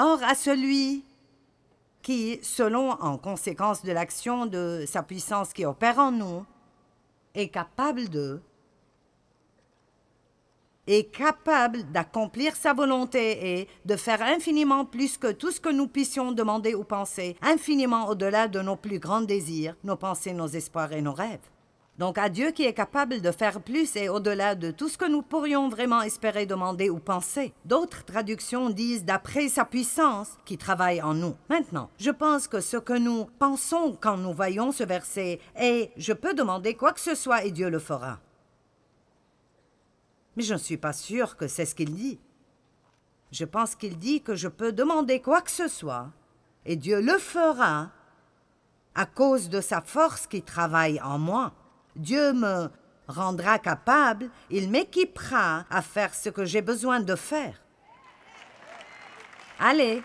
Or, à celui qui, selon en conséquence de l'action de sa puissance qui opère en nous, est capable de est capable d'accomplir sa volonté et de faire infiniment plus que tout ce que nous puissions demander ou penser, infiniment au-delà de nos plus grands désirs, nos pensées, nos espoirs et nos rêves. Donc à Dieu qui est capable de faire plus et au-delà de tout ce que nous pourrions vraiment espérer, demander ou penser. D'autres traductions disent d'après sa puissance qui travaille en nous. Maintenant, je pense que ce que nous pensons quand nous voyons ce verset est je peux demander quoi que ce soit et Dieu le fera. Mais je ne suis pas sûre que c'est ce qu'il dit. Je pense qu'il dit que je peux demander quoi que ce soit, et Dieu le fera à cause de sa force qui travaille en moi. Dieu me rendra capable, il m'équipera à faire ce que j'ai besoin de faire. Allez,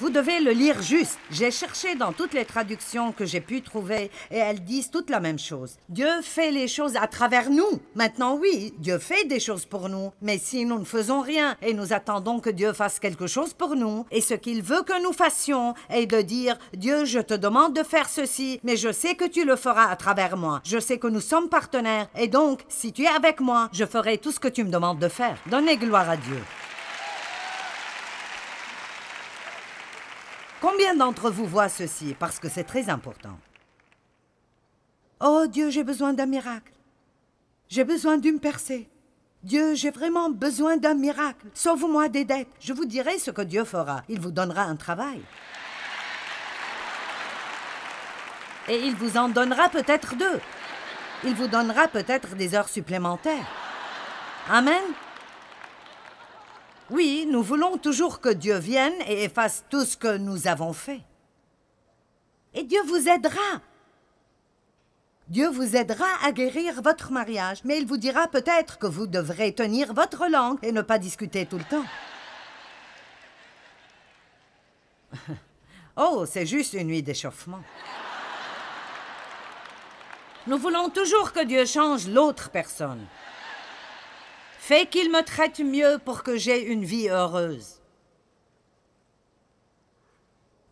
vous devez le lire juste. J'ai cherché dans toutes les traductions que j'ai pu trouver et elles disent toutes la même chose. Dieu fait les choses à travers nous. Maintenant, oui, Dieu fait des choses pour nous. Mais si nous ne faisons rien et nous attendons que Dieu fasse quelque chose pour nous, et ce qu'il veut que nous fassions est de dire Dieu, je te demande de faire ceci, mais je sais que tu le feras à travers moi. Je sais que nous sommes partenaires et donc, si tu es avec moi, je ferai tout ce que tu me demandes de faire. Donnez gloire à Dieu. Combien d'entre vous voient ceci Parce que c'est très important. Oh Dieu, j'ai besoin d'un miracle. J'ai besoin d'une percée. Dieu, j'ai vraiment besoin d'un miracle. Sauve-moi des dettes. Je vous dirai ce que Dieu fera. Il vous donnera un travail. Et il vous en donnera peut-être deux. Il vous donnera peut-être des heures supplémentaires. Amen. Oui, nous voulons toujours que Dieu vienne et efface tout ce que nous avons fait. Et Dieu vous aidera. Dieu vous aidera à guérir votre mariage, mais il vous dira peut-être que vous devrez tenir votre langue et ne pas discuter tout le temps. oh, c'est juste une nuit d'échauffement. Nous voulons toujours que Dieu change l'autre personne. Fais qu'il me traite mieux pour que j'aie une vie heureuse.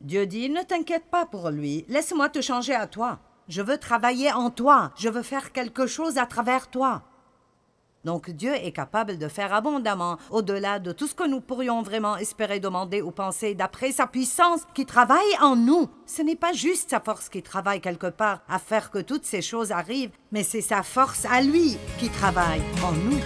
Dieu dit, ne t'inquiète pas pour lui, laisse-moi te changer à toi. Je veux travailler en toi, je veux faire quelque chose à travers toi. Donc Dieu est capable de faire abondamment, au-delà de tout ce que nous pourrions vraiment espérer, demander ou penser, d'après sa puissance qui travaille en nous. Ce n'est pas juste sa force qui travaille quelque part à faire que toutes ces choses arrivent, mais c'est sa force à lui qui travaille en nous.